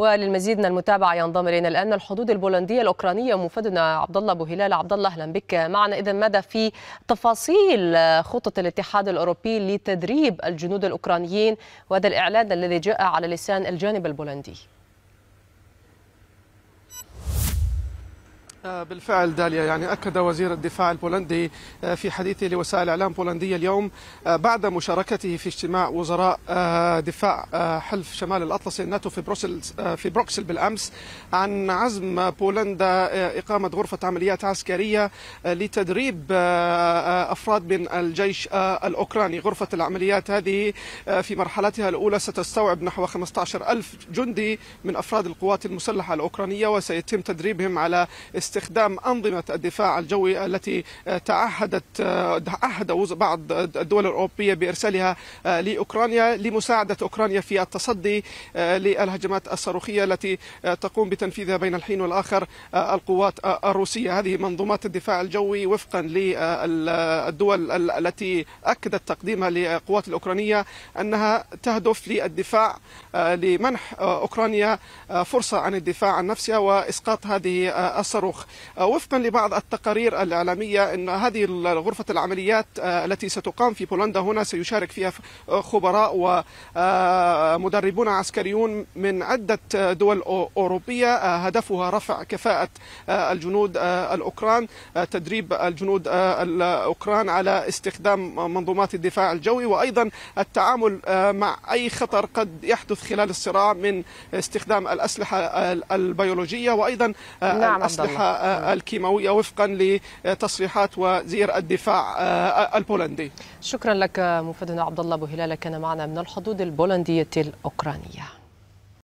وللمزيد من المتابعه ينضم الينا الان الحدود البولنديه الاوكرانيه مفادنا عبد الله ابو هلال عبد الله اهلا بك معنا اذا ماذا في تفاصيل خطه الاتحاد الاوروبي لتدريب الجنود الاوكرانيين وهذا الاعلان الذي جاء على لسان الجانب البولندي آه، بالفعل داليا يعني أكد وزير الدفاع البولندي آه، في حديثه لوسائل إعلام بولندية اليوم آه، بعد مشاركته في اجتماع وزراء دفاع حلف شمال الأطلسي الناتو في بروكسل في بروكسل بالأمس عن عزم بولندا إقامة غرفة عمليات عسكرية لتدريب أفراد من الجيش الأوكراني غرفة العمليات هذه في مرحلتها الأولى ستستوعب نحو 15 ألف جندي من أفراد القوات المسلحة الأوكرانية وسيتم تدريبهم على استخدام أنظمة الدفاع الجوي التي تعهدت عهد بعض الدول الأوروبية بإرسالها آه، لأوكرانيا لمساعدة أوكرانيا في التصدي آه، للهجمات الصاروخية التي آه، تقوم بتنفيذها بين الحين والآخر القوات الروسية هذه منظومات الدفاع الجوي وفقا للدول التي أكدت تقديمها للقوات الأوكرانية أنها تهدف للدفاع لمنح أوكرانيا فرصة عن الدفاع عن نفسها وإسقاط هذه الصاروخ الصاروخ آه، وفقا لبعض التقارير الإعلامية أن هذه غرفة العمليات آه، التي ستقام في بولندا هنا سيشارك فيها خبراء ومدربون آه، عسكريون من عدة دول أوروبية هدفها رفع كفاءة الجنود الأوكران تدريب الجنود الأوكران على استخدام منظومات الدفاع الجوي وأيضا التعامل مع أي خطر قد يحدث خلال الصراع من استخدام الأسلحة البيولوجية وأيضا نعم الأسلحة آه، الكيماوية وفقا لتصريحات وزير الدفاع آه، البولندي شكرا لك مفادنا عبد الله ابو كان معنا من الحدود البولندية الأوكرانية